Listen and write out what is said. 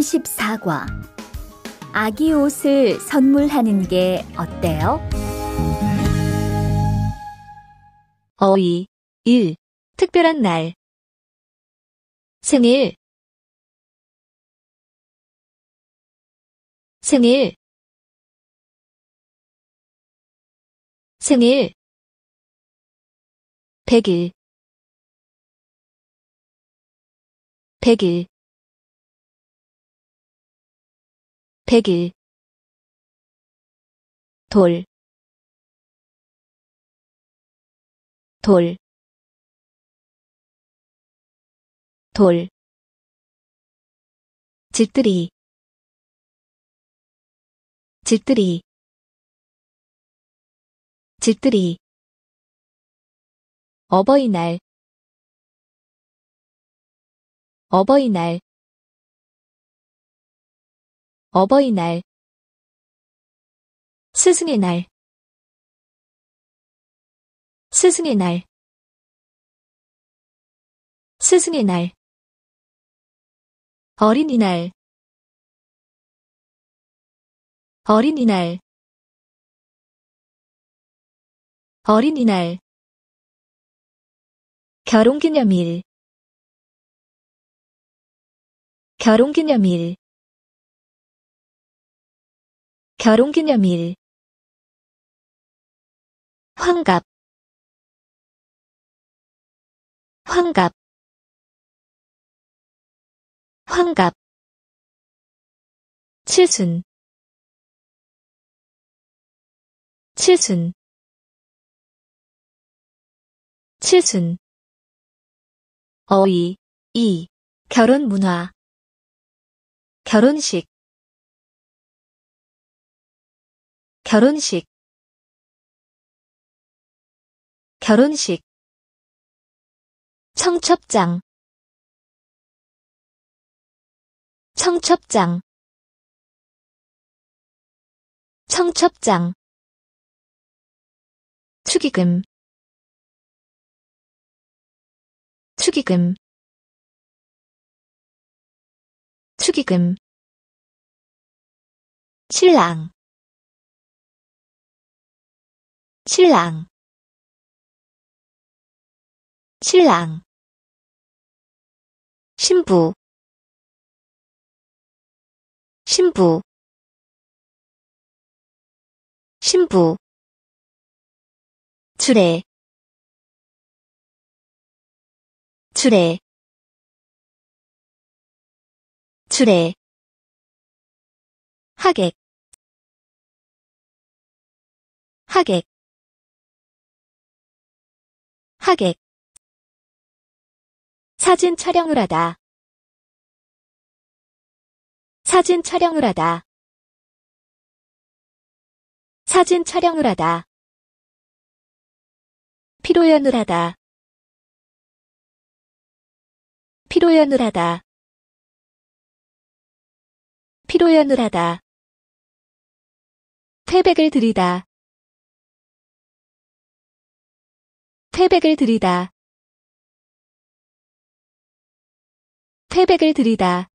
34과 아기 옷을 선물하는 게 어때요? 어휘 1. 특별한 날 생일 생일 생일 100일 100일 백일 돌, 돌, 돌, 집들이, 집들이, 집들이, 어버이날, 어버이날, 어버이날 스승의 날 스승의 날 스승의 날 어린이날 어린이날 어린이날 결혼기념일 결혼기념일 결혼기념일 환갑 환갑 환갑 칠순 칠순 칠순 어이 이 결혼 문화 결혼식 결혼식 결혼식 청첩장 청첩장 청첩장 축의금 축의금 축의금 신랑 신랑 신랑 신부 신부 신부 주례 주례 주례 하객 하객 하객 사진 촬영을 하다 사진 촬영을 하다 사진 촬영을 하다 피로연을 하다 피로연을 하다 피로연을 하다 태백을 들이다 퇴백을드리다 태백을 들이다.